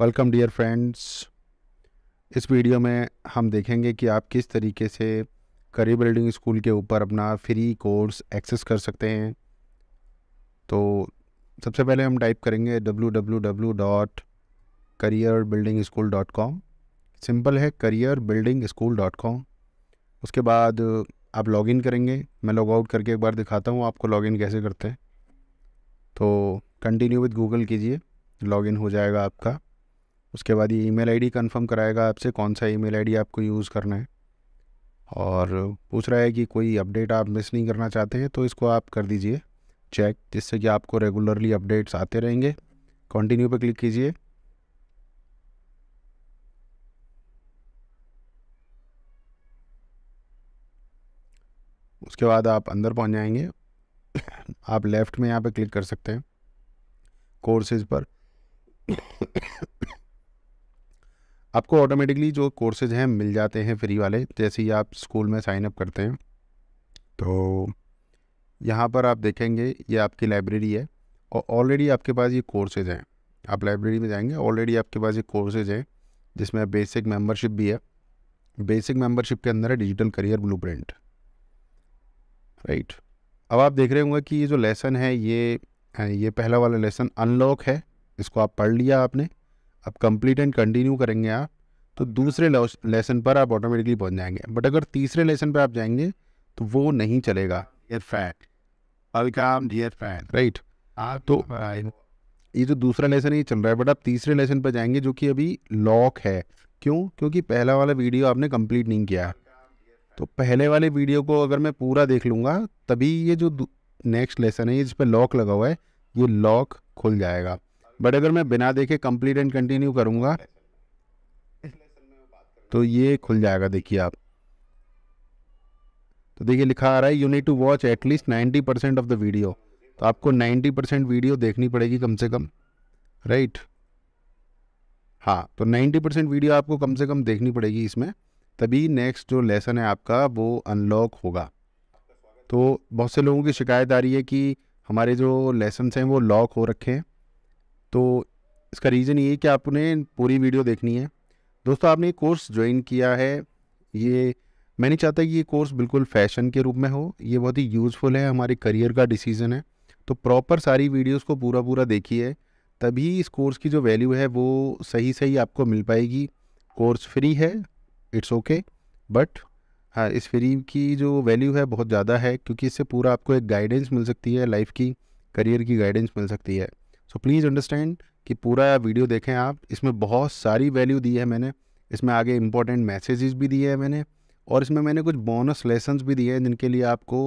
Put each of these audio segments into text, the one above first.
Welcome dear friends इस video में हम देखेंगे कि आप किस तरीके से करी बिल्डिंग स्कूल के ऊपर अपना फ्री कोर्स एक्सेस कर सकते हैं तो सबसे पहले हम टाइप करेंगे W W W dot career building dot com simple है करियर बिल्डिंग डॉट कॉम उसके बाद आप लॉगिन करेंगे मैं लॉग आउट करके एक बार दिखाता हूँ आपको लॉगिन कैसे करते हैं तो कंटिन्यू विद गूगल कीजिए लॉगिन हो जाएगा आपका उसके बाद ये ईमेल आईडी कंफर्म कराएगा आपसे कौन सा ईमेल आईडी आपको यूज़ करना है और पूछ रहा है कि कोई अपडेट आप मिस नहीं करना चाहते हैं तो इसको आप कर दीजिए चेक जिससे कि आपको रेगुलरली अपडेट्स आते रहेंगे कंटिन्यू पर क्लिक कीजिए उसके बाद आप अंदर पहुंच जाएंगे आप लेफ़्ट में यहाँ पर क्लिक कर सकते हैं कोर्सेज़ पर आपको ऑटोमेटिकली जो कोर्सेज हैं मिल जाते हैं फ्री वाले जैसे ही आप स्कूल में साइन अप करते हैं तो यहाँ पर आप देखेंगे ये आपकी लाइब्रेरी है और ऑलरेडी आपके पास ये कोर्सेज हैं आप लाइब्रेरी में जाएंगे ऑलरेडी आपके पास ये कोर्सेज हैं जिसमें बेसिक मेंबरशिप भी है बेसिक मेंबरशिप के अंदर है डिजिटल करियर ब्लूप्रिंट राइट अब आप देख रहे होंगे कि ये जो लेसन है ये ये पहला वाला लेसन अनलॉक है इसको आप पढ़ लिया आपने अब कंप्लीट एंड कंटिन्यू करेंगे आप तो दूसरे लेसन पर आप ऑटोमेटिकली पहुंच जाएंगे बट अगर तीसरे लेसन पर आप जाएंगे तो वो नहीं चलेगा डियर फैट वेलकम डियर फैट राइट तो ये जो दूसरा लेसन ये चल रहा है बट आप तीसरे लेसन पर जाएंगे जो कि अभी लॉक है क्यों क्योंकि पहला वाला वीडियो आपने कंप्लीट नहीं किया तो पहले वाले वीडियो को अगर मैं पूरा देख लूँगा तभी ये जो नेक्स्ट लेसन है जिस पर लॉक लगा हुआ है ये लॉक खुल जाएगा बट अगर मैं बिना देखे कंप्लीट एंड कंटिन्यू करूँगा तो ये खुल जाएगा देखिए आप तो देखिए लिखा आ रहा है you need to watch at least ninety percent of the video तो आपको नाइन्टी परसेंट वीडियो देखनी पड़ेगी कम से कम राइट right? हाँ तो नाइन्टी परसेंट वीडियो आपको कम से कम देखनी पड़ेगी इसमें तभी नेक्स्ट जो लेसन है आपका वो अनलॉक होगा तो बहुत से लोगों की शिकायत आ रही है कि हमारे जो लेसन्स हैं वो लॉक हो रखे हैं तो इसका रीज़न ये कि आपने पूरी वीडियो देखनी है दोस्तों आपने ये कोर्स ज्वाइन किया है ये मैं नहीं चाहता कि ये कोर्स बिल्कुल फैशन के रूप में हो ये बहुत ही यूज़फुल है हमारे करियर का डिसीज़न है तो प्रॉपर सारी वीडियोस को पूरा पूरा देखिए तभी इस कोर्स की जो वैल्यू है वो सही सही आपको मिल पाएगी कोर्स फ्री है इट्स ओके बट हाँ इस फ्री की जो वैल्यू है बहुत ज़्यादा है क्योंकि इससे पूरा आपको एक गाइडेंस मिल सकती है लाइफ की करियर की गाइडेंस मिल सकती है सो प्लीज़ अंडरस्टैंड कि पूरा वीडियो देखें आप इसमें बहुत सारी वैल्यू दी है मैंने इसमें आगे इंपॉर्टेंट मैसेजेस भी दिए हैं मैंने और इसमें मैंने कुछ बोनस लेसन भी दिए हैं जिनके लिए आपको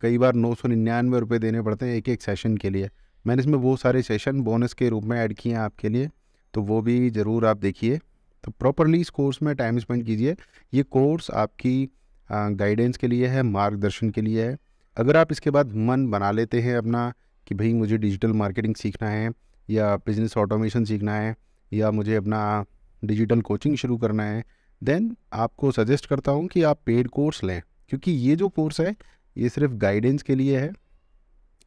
कई बार नौ सौ निन्यानवे रुपये देने पड़ते हैं एक एक सेशन के लिए मैंने इसमें वो सारे सेशन बोनस के रूप में ऐड किए हैं आपके लिए तो वो भी ज़रूर आप देखिए तो प्रॉपरली इस कोर्स में टाइम स्पेंड कीजिए ये कोर्स आपकी गाइडेंस के लिए है मार्गदर्शन के लिए है अगर आप इसके बाद मन बना लेते हैं अपना कि भाई मुझे डिजिटल मार्केटिंग सीखना है या बिज़नेस ऑटोमेशन सीखना है या मुझे अपना डिजिटल कोचिंग शुरू करना है देन आपको सजेस्ट करता हूँ कि आप पेड कोर्स लें क्योंकि ये जो कोर्स है ये सिर्फ गाइडेंस के लिए है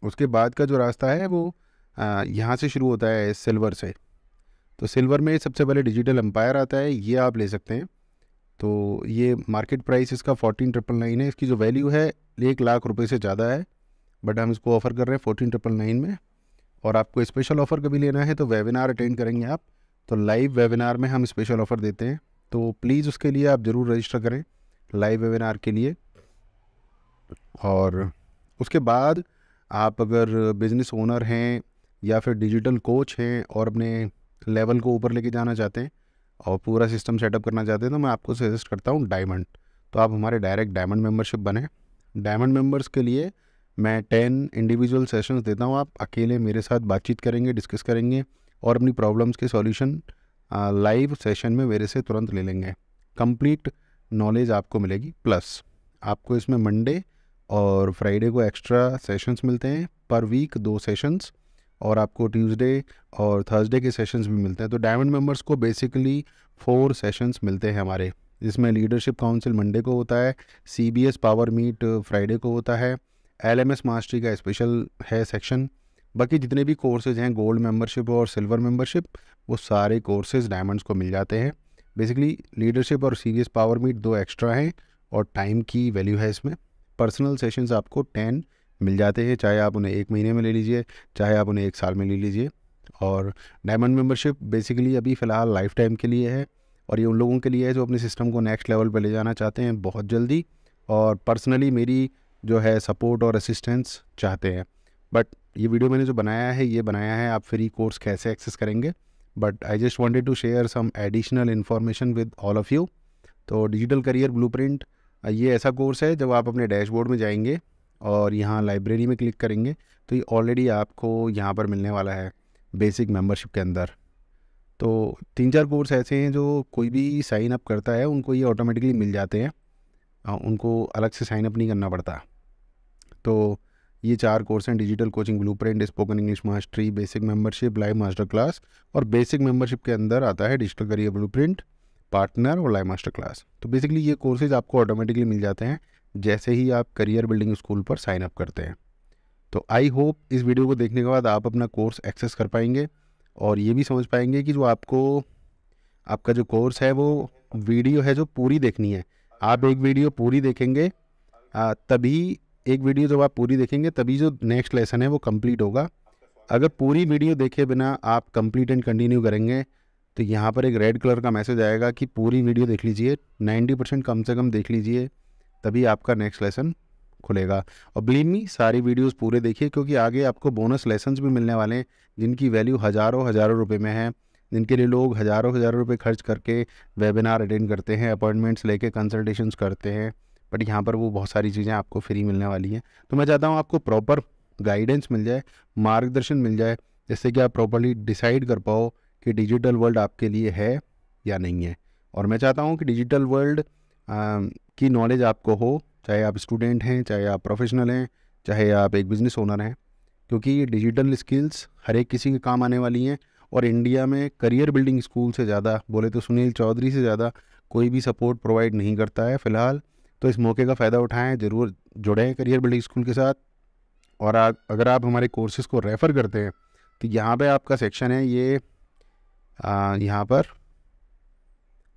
उसके बाद का जो रास्ता है वो यहाँ से शुरू होता है सिल्वर से तो सिल्वर में सबसे पहले डिजिटल एम्पायर आता है ये आप ले सकते हैं तो ये मार्केट प्राइस इसका फोर्टीन ट्रिपल नाइन है इसकी जो वैल्यू है एक लाख रुपए से ज़्यादा है बट हम इसको ऑफ़र कर रहे हैं फोर्टीन ट्रिपल नाइन में और आपको स्पेशल ऑफ़र कभी लेना है तो वेबिनार अटेंड करेंगे आप तो लाइव वेबिनार में हम स्पेशल ऑफ़र देते हैं तो प्लीज़ उसके लिए आप ज़रूर रजिस्टर करें लाइव वेबिनार के लिए और उसके बाद आप अगर बिज़नेस ओनर हैं या फिर डिजिटल कोच हैं और अपने लेवल को ऊपर लेके जाना चाहते हैं और पूरा सिस्टम सेटअप करना चाहते हैं तो मैं आपको सजेस्ट करता हूँ डायमंड तो आप हमारे डायरेक्ट डायमंड मेंबरशिप बने डायमंड मेंबर्स के लिए मैं टेन इंडिविजुअल सेशंस देता हूँ आप अकेले मेरे साथ बातचीत करेंगे डिस्कस करेंगे और अपनी प्रॉब्लम्स के सॉल्यूशन लाइव सेशन में मेरे से तुरंत ले लेंगे कंप्लीट नॉलेज आपको मिलेगी प्लस आपको इसमें मंडे और फ्राइडे को एक्स्ट्रा सेशंस मिलते हैं पर वीक दो सेशंस और आपको ट्यूसडे और थर्सडे के सेशंस भी मिलते हैं तो डायमंड मेंबर्स को बेसिकली फोर सेशंस मिलते हैं हमारे जिसमें लीडरशिप काउंसिल मंडे को होता है सी पावर मीट फ्राइडे को होता है एल एम एस मास्टरी का स्पेशल है सेक्शन बाकी जितने भी कोर्सेज़ हैं गोल्ड मेंबरशिप और सिल्वर मेंबरशिप वो सारे कोर्सेज़ डायमंड्स को मिल जाते हैं बेसिकली लीडरशिप और सीरियस पावर मीट दो एक्स्ट्रा हैं और टाइम की वैल्यू है इसमें पर्सनल सेशंस आपको टेन मिल जाते हैं चाहे आप उन्हें एक महीने में ले लीजिए चाहे आप उन्हें एक साल में ले लीजिए और डायमंड मेंबरशिप बेसिकली अभी फ़िलहाल लाइफ टाइम के लिए है और ये उन लोगों के लिए है जो अपने सिस्टम को नेक्स्ट लेवल पर ले जाना चाहते हैं बहुत जल्दी और पर्सनली मेरी जो है सपोर्ट और असिस्टेंस चाहते हैं बट ये वीडियो मैंने जो बनाया है ये बनाया है आप फ्री कोर्स कैसे एक्सेस करेंगे but I just wanted to share some additional information with all of you तो डिजिटल करियर ब्लू ये ऐसा कोर्स है जब आप अपने डैशबोर्ड में जाएंगे और यहाँ लाइब्रेरी में क्लिक करेंगे तो ये ऑलरेडी आपको यहाँ पर मिलने वाला है बेसिक मेंबरशिप के अंदर तो तीन चार कोर्स ऐसे हैं जो कोई भी साइन अप करता है उनको ये ऑटोमेटिकली मिल जाते हैं उनको अलग से साइन अप नहीं करना पड़ता तो ये चार कोर्स हैं digital coaching blueprint spoken English mastery basic membership live master class और बेसिक मेंबरशिप के अंदर आता है digital career blueprint partner और लाइव मास्टर क्लास तो बेसिकली ये कोर्सेज आपको ऑटोमेटिकली मिल जाते हैं जैसे ही आप करियर बिल्डिंग स्कूल पर साइन अप करते हैं तो आई होप इस वीडियो को देखने के बाद आप अपना कोर्स एक्सेस कर पाएंगे और ये भी समझ पाएंगे कि जो आपको आपका जो कोर्स है वो वीडियो है जो पूरी देखनी है आप एक वीडियो पूरी देखेंगे तभी एक वीडियो जब आप पूरी देखेंगे तभी जो नेक्स्ट लेसन है वो कंप्लीट होगा अगर पूरी वीडियो देखे बिना आप कंप्लीट एंड कंटिन्यू करेंगे तो यहाँ पर एक रेड कलर का मैसेज आएगा कि पूरी वीडियो देख लीजिए 90 परसेंट कम से कम देख लीजिए तभी आपका नेक्स्ट लेसन खुलेगा और बिलीव मी सारी वीडियोस पूरे देखिए क्योंकि आगे आपको बोनस लेसन भी मिलने वाले हैं जिनकी वैल्यू हज़ारों हज़ारों रुपए में है जिनके लिए लोग हज़ारों हज़ारों रुपए खर्च करके वेबिनार अटेंड करते हैं अपॉइंटमेंट्स लेके कंसल्टेशंस करते हैं बट यहाँ पर वो बहुत सारी चीज़ें आपको फ्री मिलने वाली हैं तो मैं चाहता हूँ आपको प्रॉपर गाइडेंस मिल जाए मार्गदर्शन मिल जाए जिससे कि आप प्रॉपरली डिसाइड कर पाओ कि डिजिटल वर्ल्ड आपके लिए है या नहीं है और मैं चाहता हूँ कि डिजिटल वर्ल्ड की नॉलेज आपको हो चाहे आप स्टूडेंट हैं चाहे आप प्रोफेशनल हैं चाहे आप एक बिज़नेस ओनर हैं क्योंकि ये डिजिटल स्किल्स हर एक किसी के काम आने वाली हैं और इंडिया में करियर बिल्डिंग स्कूल से ज़्यादा बोले तो सुनील चौधरी से ज़्यादा कोई भी सपोर्ट प्रोवाइड नहीं करता है फ़िलहाल तो इस मौके का फ़ायदा उठाएं ज़रूर जुड़ें करियर बिल्डिंग स्कूल के साथ और आ, अगर आप हमारे कोर्सेज़ को रेफ़र करते हैं तो यहाँ पे आपका सेक्शन है ये यहाँ पर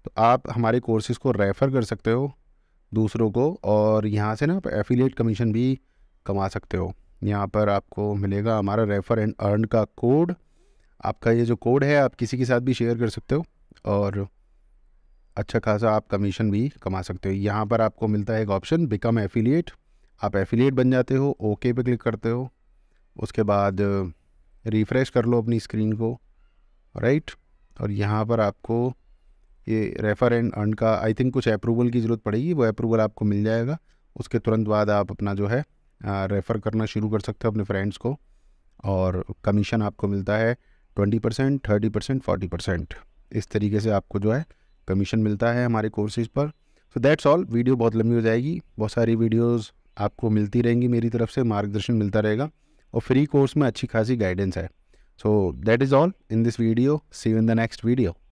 तो आप हमारे कोर्सेज़ को रेफ़र कर सकते हो दूसरों को और यहाँ से ना आप एफिलिएट कमीशन भी कमा सकते हो यहाँ पर आपको मिलेगा हमारा रेफ़र एंड अर्न का कोड आपका ये जो कोड है आप किसी के साथ भी शेयर कर सकते हो और अच्छा खासा आप कमीशन भी कमा सकते हो यहाँ पर आपको मिलता है एक ऑप्शन बिकम एफिलिएट आप एफिलिएट बन जाते हो ओके पे क्लिक करते हो उसके बाद रिफ़्रेश कर लो अपनी स्क्रीन को राइट और यहाँ पर आपको ये रेफ़र एंड अर्न का आई थिंक कुछ अप्रूवल की ज़रूरत पड़ेगी वो अप्रूवल आपको मिल जाएगा उसके तुरंत बाद आप अपना जो है रेफ़र करना शुरू कर सकते हो अपने फ्रेंड्स को और कमीशन आपको मिलता है twenty percent thirty percent forty percent इस तरीके से आपको जो है कमीशन मिलता है हमारे कोर्सेज पर सो दैट्स ऑल वीडियो बहुत लंबी हो जाएगी बहुत सारी वीडियोस आपको मिलती रहेंगी मेरी तरफ से मार्गदर्शन मिलता रहेगा और फ्री कोर्स में अच्छी खासी गाइडेंस है so that is all in this video see in the next video